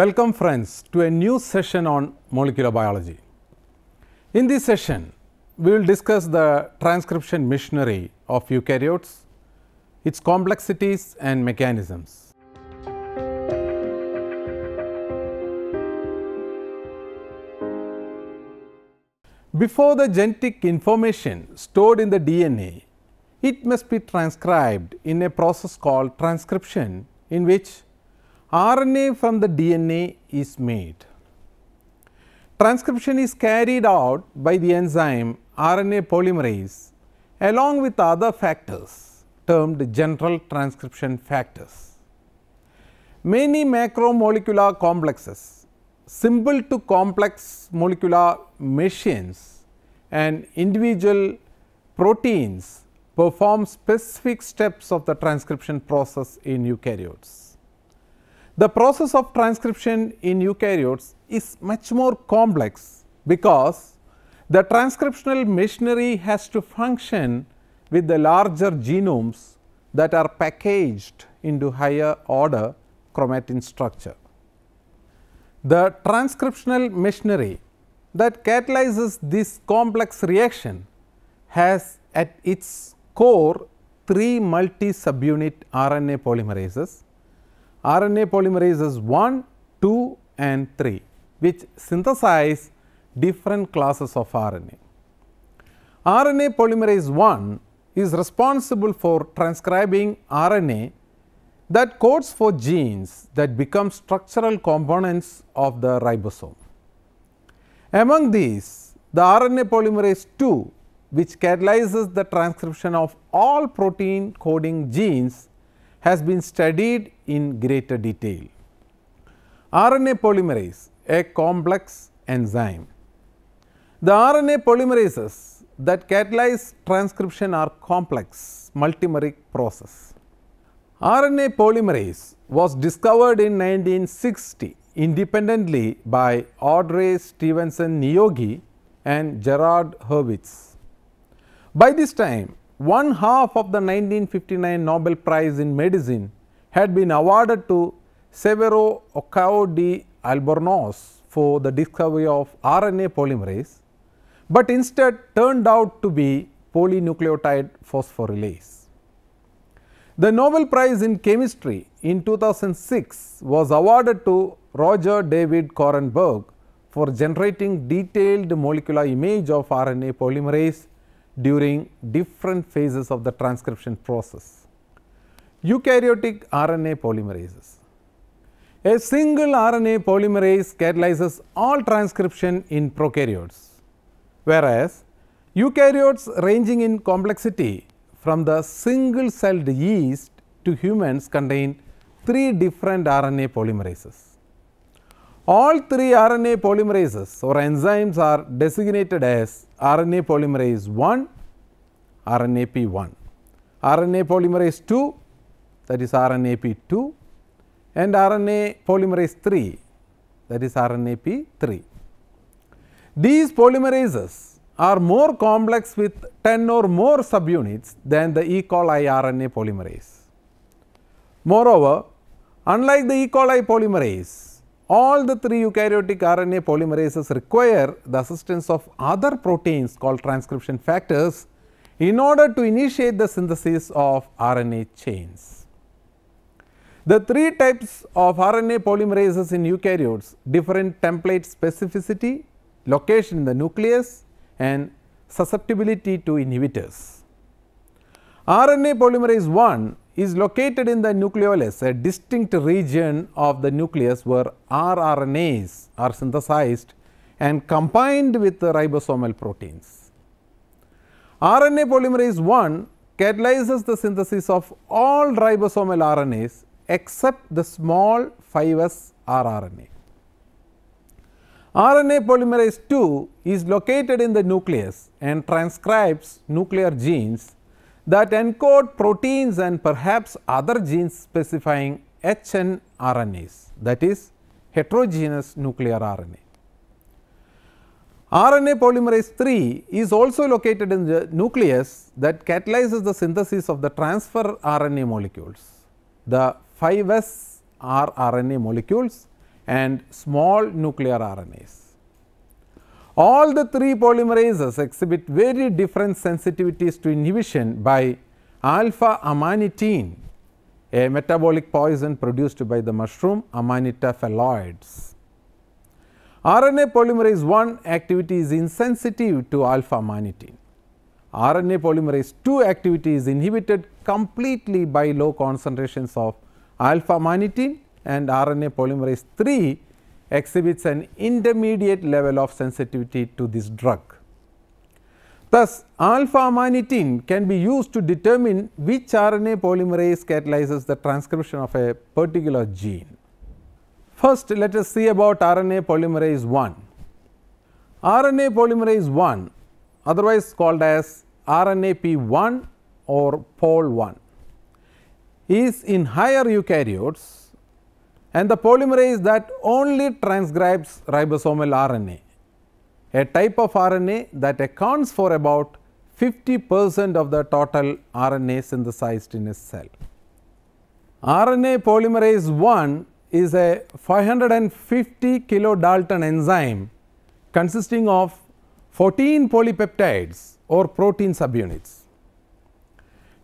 Welcome friends to a new session on molecular biology. In this session, we will discuss the transcription machinery of eukaryotes, its complexities and mechanisms. Before the genetic information stored in the DNA, it must be transcribed in a process called transcription in which RNA from the DNA is made. Transcription is carried out by the enzyme RNA polymerase along with other factors termed general transcription factors. Many macromolecular complexes, simple to complex molecular machines and individual proteins perform specific steps of the transcription process in eukaryotes. The process of transcription in eukaryotes is much more complex because the transcriptional machinery has to function with the larger genomes that are packaged into higher order chromatin structure. The transcriptional machinery that catalyzes this complex reaction has at its core three multi subunit RNA polymerases RNA polymerases 1, 2 and 3 which synthesize different classes of RNA. RNA polymerase 1 is responsible for transcribing RNA that codes for genes that become structural components of the ribosome. Among these, the RNA polymerase 2 which catalyzes the transcription of all protein coding genes has been studied in greater detail. RNA polymerase, a complex enzyme. The RNA polymerases that catalyze transcription are complex multimeric process. RNA polymerase was discovered in 1960 independently by Audrey Stevenson Niogi and Gerard Hurwitz. By this time, one half of the 1959 Nobel Prize in Medicine had been awarded to Severo Ocao de Albornoz for the discovery of RNA polymerase, but instead turned out to be polynucleotide phosphorylase. The Nobel Prize in Chemistry in 2006 was awarded to Roger David Korenberg for generating detailed molecular image of RNA polymerase during different phases of the transcription process. Eukaryotic RNA polymerases. A single RNA polymerase catalyzes all transcription in prokaryotes, whereas eukaryotes ranging in complexity from the single celled yeast to humans contain three different RNA polymerases. All three RNA polymerases or enzymes are designated as RNA polymerase 1, RNAP1. RNA polymerase 2 that is RNAP2 and RNA polymerase 3 that is RNAP3. These polymerases are more complex with 10 or more subunits than the E. coli RNA polymerase. Moreover, unlike the E. coli polymerase, all the three eukaryotic RNA polymerases require the assistance of other proteins called transcription factors in order to initiate the synthesis of RNA chains. The three types of RNA polymerases in eukaryotes different template specificity, location in the nucleus and susceptibility to inhibitors. RNA polymerase 1 is located in the nucleolus, a distinct region of the nucleus where rRNAs are synthesized and combined with the ribosomal proteins. RNA polymerase 1 catalyzes the synthesis of all ribosomal RNAs except the small 5S rRNA. RNA polymerase 2 is located in the nucleus and transcribes nuclear genes that encode proteins and perhaps other genes specifying hnRNAs that is heterogeneous nuclear RNA. RNA polymerase 3 is also located in the nucleus that catalyzes the synthesis of the transfer RNA molecules, the 5S rRNA molecules and small nuclear RNAs. All the three polymerases exhibit very different sensitivities to inhibition by alpha amanitine, a metabolic poison produced by the mushroom Amanita phalloides. RNA polymerase 1 activity is insensitive to alpha amanitine. RNA polymerase 2 activity is inhibited completely by low concentrations of alpha amanitine and RNA polymerase 3 exhibits an intermediate level of sensitivity to this drug. Thus, alpha amanitin can be used to determine which RNA polymerase catalyzes the transcription of a particular gene. First, let us see about RNA polymerase 1. RNA polymerase 1 otherwise called as RNAP1 or POL1 is in higher eukaryotes and the polymerase that only transcribes ribosomal RNA, a type of RNA that accounts for about 50 percent of the total RNA synthesized in a cell. RNA polymerase 1 is a 550 kilodalton enzyme consisting of 14 polypeptides or protein subunits.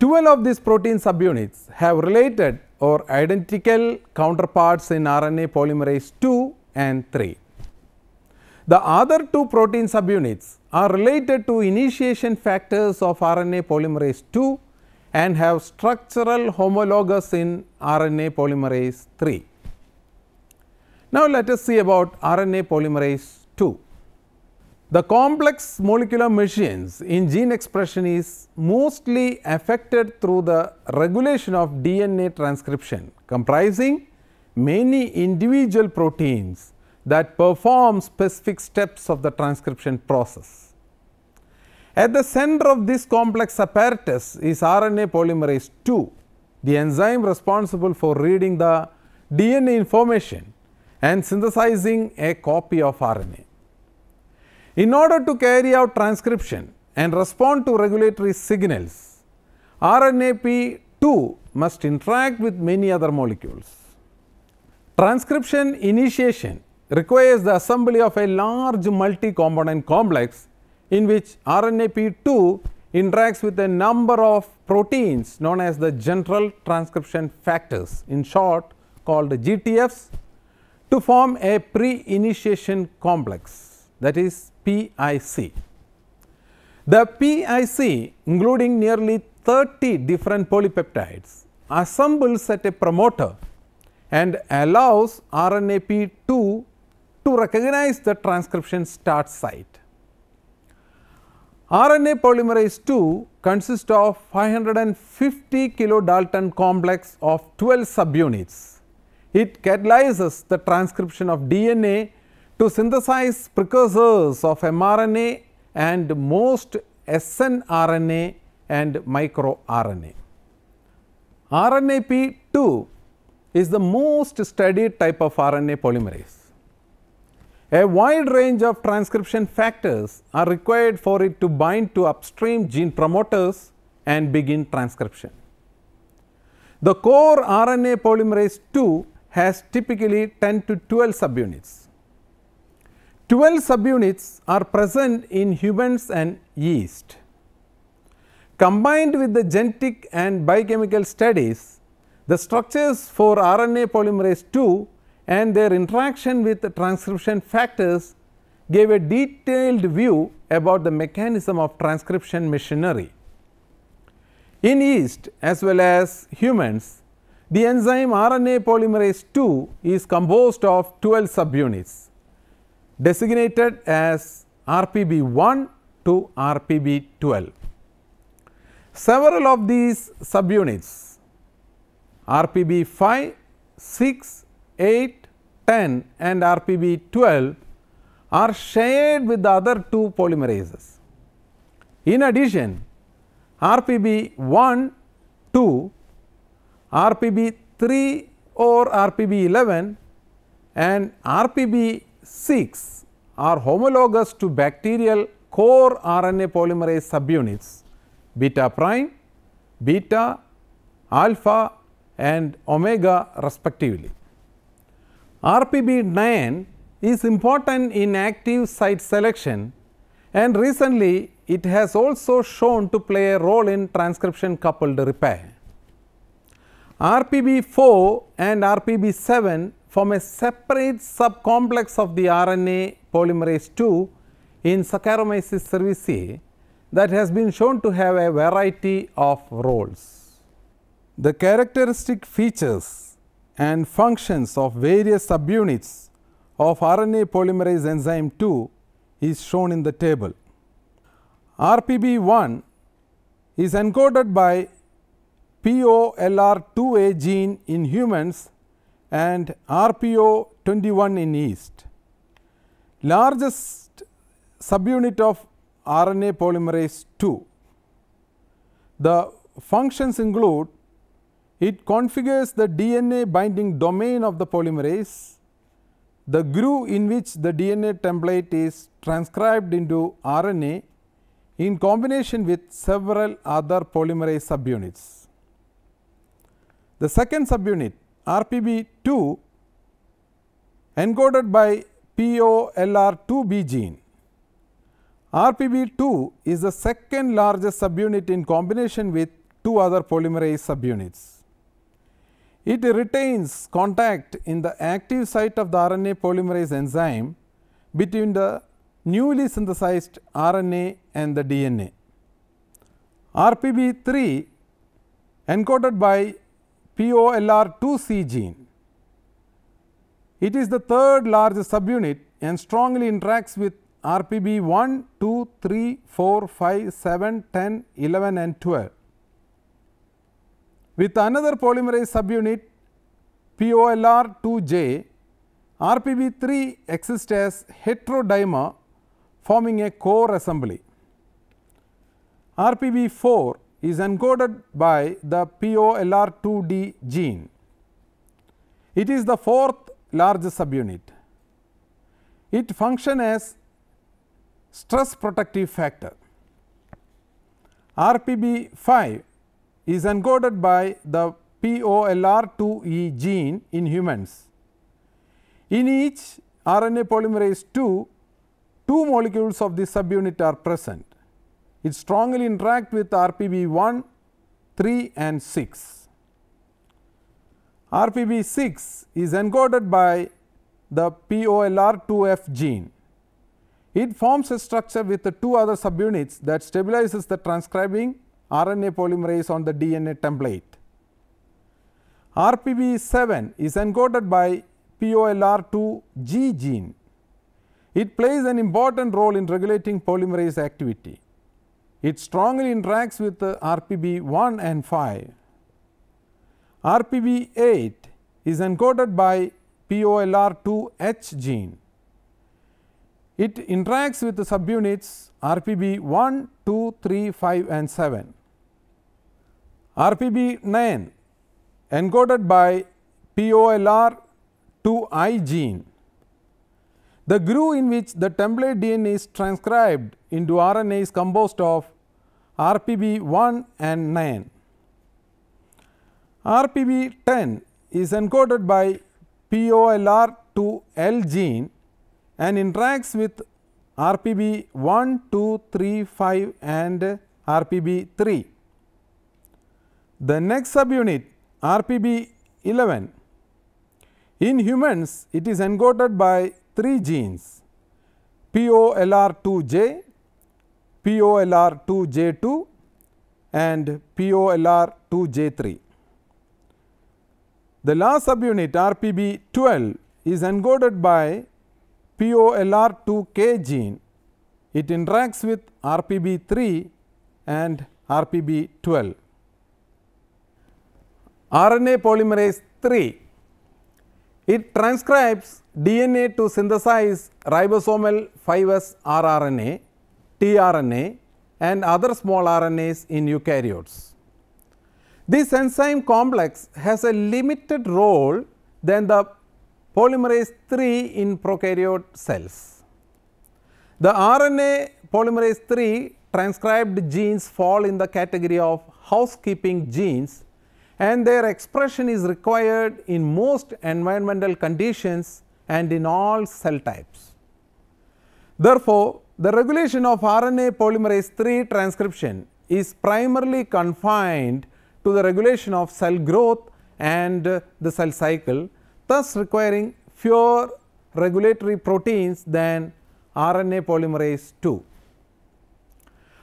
12 of these protein subunits have related or identical counterparts in RNA polymerase 2 and 3. The other two protein subunits are related to initiation factors of RNA polymerase 2 and have structural homologous in RNA polymerase 3. Now, let us see about RNA polymerase 2. The complex molecular machines in gene expression is mostly affected through the regulation of DNA transcription comprising many individual proteins that perform specific steps of the transcription process. At the center of this complex apparatus is RNA polymerase II, the enzyme responsible for reading the DNA information and synthesizing a copy of RNA. In order to carry out transcription and respond to regulatory signals, RNAP2 must interact with many other molecules. Transcription initiation requires the assembly of a large multi-component complex in which RNAP2 interacts with a number of proteins known as the general transcription factors in short called GTFs to form a pre-initiation complex that is PIC. The PIC including nearly 30 different polypeptides assembles at a promoter and allows RNAP2 to recognize the transcription start site. RNA polymerase II consists of 550 kilodalton complex of 12 subunits. It catalyzes the transcription of DNA to synthesize precursors of mRNA and most snRNA and microRNA. RNAP2 is the most studied type of RNA polymerase. A wide range of transcription factors are required for it to bind to upstream gene promoters and begin transcription. The core RNA polymerase 2 has typically 10 to 12 subunits. 12 subunits are present in humans and yeast. Combined with the genetic and biochemical studies, the structures for RNA polymerase II and their interaction with the transcription factors gave a detailed view about the mechanism of transcription machinery. In yeast as well as humans, the enzyme RNA polymerase II is composed of 12 subunits designated as RPB 1 to RPB 12. Several of these subunits RPB 5, 6, 8, 10 and RPB 12 are shared with the other two polymerases. In addition, RPB 1, 2, RPB 3 or RPB 11 and RPB 6 are homologous to bacterial core RNA polymerase subunits beta prime, beta, alpha and omega respectively. RPB9 is important in active site selection and recently it has also shown to play a role in transcription coupled repair. RPB4 and RPB7 from a separate subcomplex of the RNA polymerase II in Saccharomyces cerevisiae that has been shown to have a variety of roles. The characteristic features and functions of various subunits of RNA polymerase enzyme 2 is shown in the table. RPB1 is encoded by POLR2A gene in humans and RPO 21 in East, Largest subunit of RNA polymerase 2. The functions include it configures the DNA binding domain of the polymerase, the groove in which the DNA template is transcribed into RNA in combination with several other polymerase subunits. The second subunit RPB2 encoded by POLR2B gene. RPB2 is the second largest subunit in combination with two other polymerase subunits. It retains contact in the active site of the RNA polymerase enzyme between the newly synthesized RNA and the DNA. RPB3 encoded by POLR2C gene. It is the third largest subunit and strongly interacts with RPB 1, 2, 3, 4, 5, 7, 10, 11 and 12. With another polymerase subunit POLR2J, RPB3 exists as heterodimer forming a core assembly. RPB4 is encoded by the POLR2D gene. It is the fourth largest subunit. It functions as stress protective factor. RPB5 is encoded by the POLR2E gene in humans. In each RNA polymerase 2, two molecules of this subunit are present. It strongly interact with RPB 1, 3 and 6. RPB 6 is encoded by the POLR2F gene. It forms a structure with the two other subunits that stabilizes the transcribing RNA polymerase on the DNA template. RPB7 is encoded by POLR2G gene. It plays an important role in regulating polymerase activity. It strongly interacts with RPB 1 and 5. RPB 8 is encoded by POLR2H gene. It interacts with the subunits RPB 1, 2, 3, 5 and 7. RPB 9 encoded by POLR2I gene. The groove in which the template DNA is transcribed into RNA is composed of RPB 1 and 9. RPB 10 is encoded by POLR 2L gene and interacts with RPB 1, 2, 3, 5 and RPB 3. The next subunit RPB 11. In humans, it is encoded by 3 genes POLR2J, POLR2J2 and POLR2J3. The last subunit RPB12 is encoded by POLR2K gene. It interacts with RPB3 and RPB12. RNA polymerase 3 it transcribes DNA to synthesize ribosomal 5S rRNA tRNA and other small RNAs in eukaryotes. This enzyme complex has a limited role than the polymerase 3 in prokaryote cells. The RNA polymerase 3 transcribed genes fall in the category of housekeeping genes and their expression is required in most environmental conditions and in all cell types. Therefore, the regulation of RNA polymerase 3 transcription is primarily confined to the regulation of cell growth and the cell cycle, thus requiring fewer regulatory proteins than RNA polymerase 2.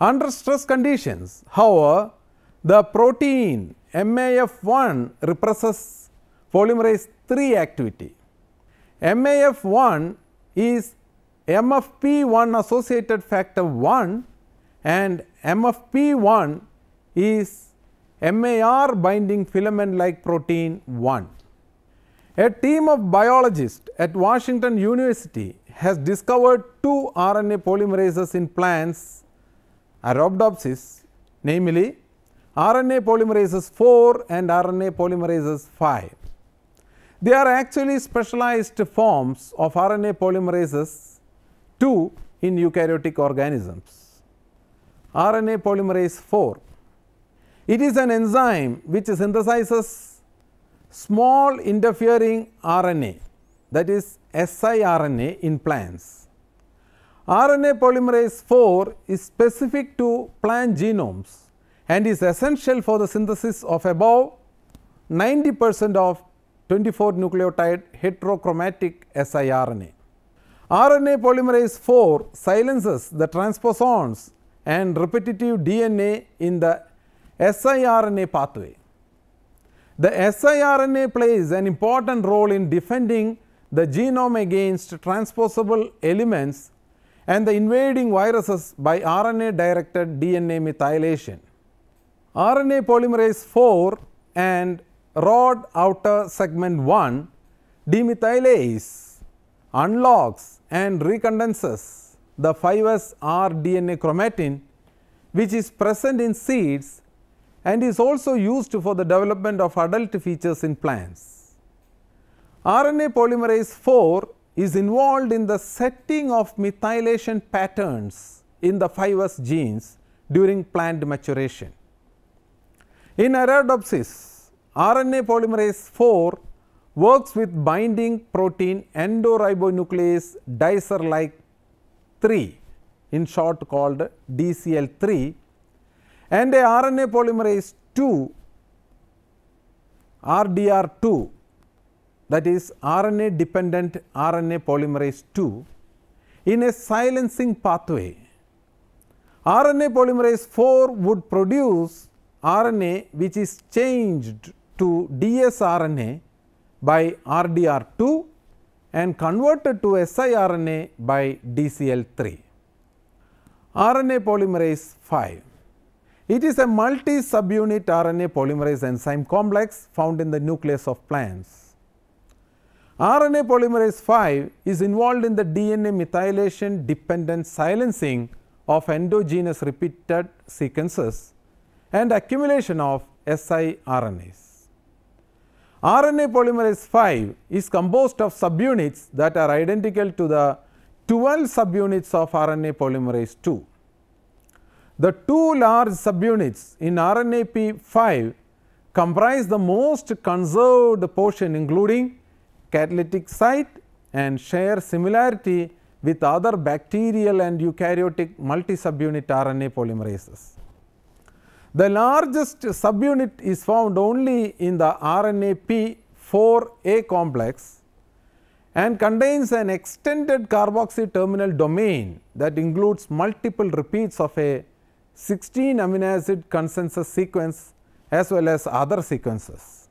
Under stress conditions, however, the protein MAF1 represses polymerase 3 activity. MAF1 is m of p 1 associated factor 1 and m of p 1 is MAR binding filament like protein 1. A team of biologists at Washington University has discovered two RNA polymerases in plants Arabidopsis namely RNA polymerases 4 and RNA polymerases 5. They are actually specialized forms of RNA polymerases 2 in eukaryotic organisms. RNA polymerase 4, it is an enzyme which synthesizes small interfering RNA that is siRNA in plants. RNA polymerase 4 is specific to plant genomes and is essential for the synthesis of above 90 percent of 24 nucleotide heterochromatic siRNA. RNA polymerase 4 silences the transposons and repetitive DNA in the siRNA pathway. The siRNA plays an important role in defending the genome against transposable elements and the invading viruses by RNA directed DNA methylation. RNA polymerase 4 and rod outer segment 1 demethylase unlocks and recondenses the 5S R DNA chromatin which is present in seeds and is also used for the development of adult features in plants. RNA polymerase 4 is involved in the setting of methylation patterns in the 5S genes during plant maturation. In Arabidopsis, RNA polymerase 4 works with binding protein endoribonuclease dicer like 3 in short called DCL3 and a RNA polymerase 2 RDR2 that is RNA dependent RNA polymerase 2 in a silencing pathway. RNA polymerase 4 would produce RNA which is changed to dsRNA by RDR2 and converted to siRNA by DCL3. RNA polymerase 5. It is a multi-subunit RNA polymerase enzyme complex found in the nucleus of plants. RNA polymerase 5 is involved in the DNA methylation dependent silencing of endogenous repeated sequences and accumulation of siRNAs. RNA polymerase 5 is composed of subunits that are identical to the 12 subunits of RNA polymerase 2. The two large subunits in RNAP 5 comprise the most conserved portion including catalytic site and share similarity with other bacterial and eukaryotic multi-subunit RNA polymerases. The largest subunit is found only in the RNA P4A complex and contains an extended carboxy terminal domain that includes multiple repeats of a 16 amino acid consensus sequence as well as other sequences.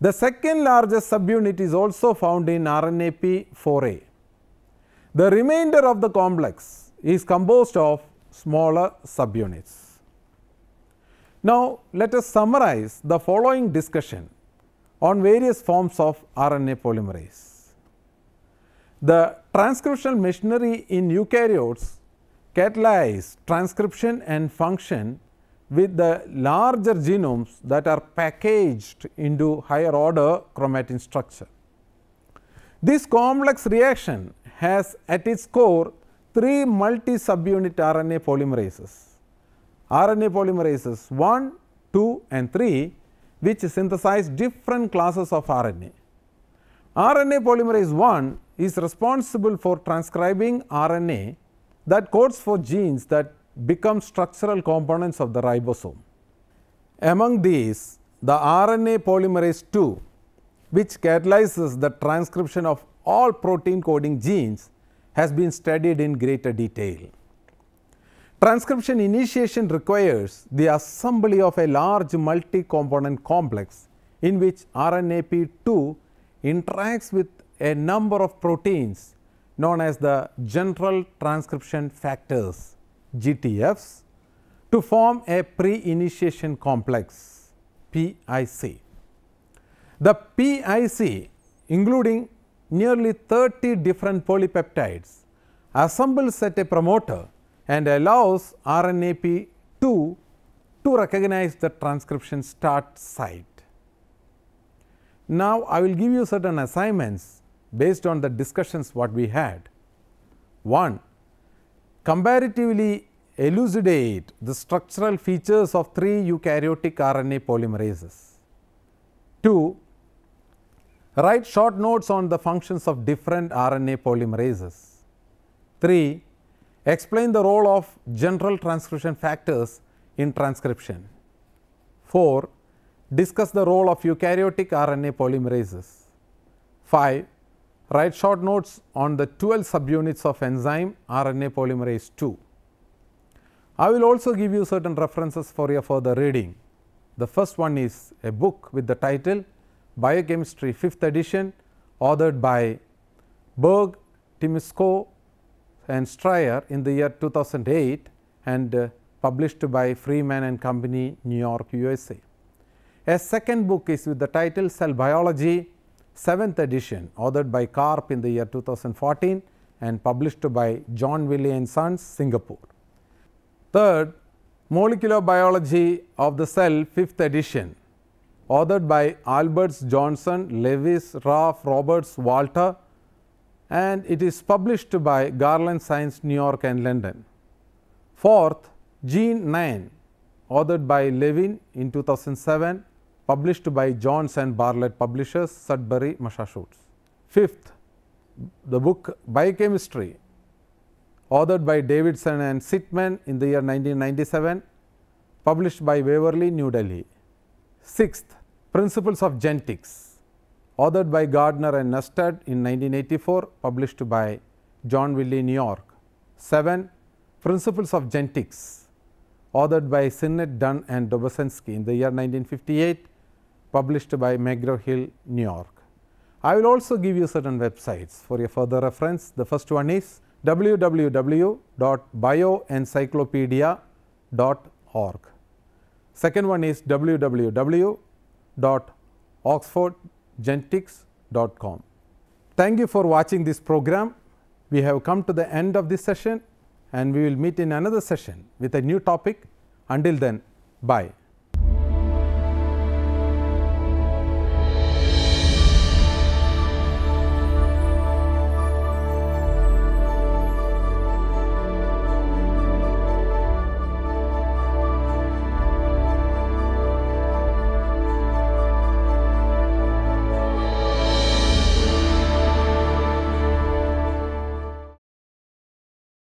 The second largest subunit is also found in RNAP4A. The remainder of the complex is composed of smaller subunits. Now, let us summarize the following discussion on various forms of RNA polymerase. The transcriptional machinery in eukaryotes catalyze transcription and function with the larger genomes that are packaged into higher order chromatin structure. This complex reaction has at its core three multi subunit RNA polymerases RNA polymerases 1, 2 and 3 which synthesize different classes of RNA. RNA polymerase 1 is responsible for transcribing RNA that codes for genes that become structural components of the ribosome. Among these, the RNA polymerase 2 which catalyzes the transcription of all protein coding genes has been studied in greater detail. Transcription initiation requires the assembly of a large multi-component complex in which RNAP2 interacts with a number of proteins known as the general transcription factors GTFs to form a pre-initiation complex PIC. The PIC including nearly 30 different polypeptides assembles at a promoter and uh, allows RNAP2 to recognize the transcription start site. Now, I will give you certain assignments based on the discussions what we had. 1. Comparatively elucidate the structural features of three eukaryotic RNA polymerases. 2. Write short notes on the functions of different RNA polymerases. 3. Explain the role of general transcription factors in transcription. 4. Discuss the role of eukaryotic RNA polymerases. 5. Write short notes on the 12 subunits of enzyme RNA polymerase 2. I will also give you certain references for your further reading. The first one is a book with the title Biochemistry 5th edition authored by Berg, Timisco and Strayer in the year 2008 and uh, published by Freeman and Company, New York, USA. A second book is with the title Cell Biology, 7th edition, authored by Karp in the year 2014 and published by John Willey and Sons, Singapore. Third, Molecular Biology of the Cell, 5th edition, authored by Alberts Johnson, Lewis, Raff, Roberts, Walter and it is published by Garland Science New York and London. Fourth, Gene 9 authored by Levin in 2007 published by Johns and Bartlett Publishers Sudbury Massachusetts. Fifth, the book Biochemistry authored by Davidson and Sitman in the year 1997 published by Waverly New Delhi. Sixth, Principles of Genetics authored by Gardner and Nustad in 1984, published by John Wiley, New York. 7. Principles of Genetics, authored by Sinnett, Dunn and Dobosensky in the year 1958, published by McGraw-Hill, New York. I will also give you certain websites for your further reference. The first one is www.bioencyclopedia.org. Second one is www.oxford.com gentix.com. Thank you for watching this program. We have come to the end of this session and we will meet in another session with a new topic. Until then, bye.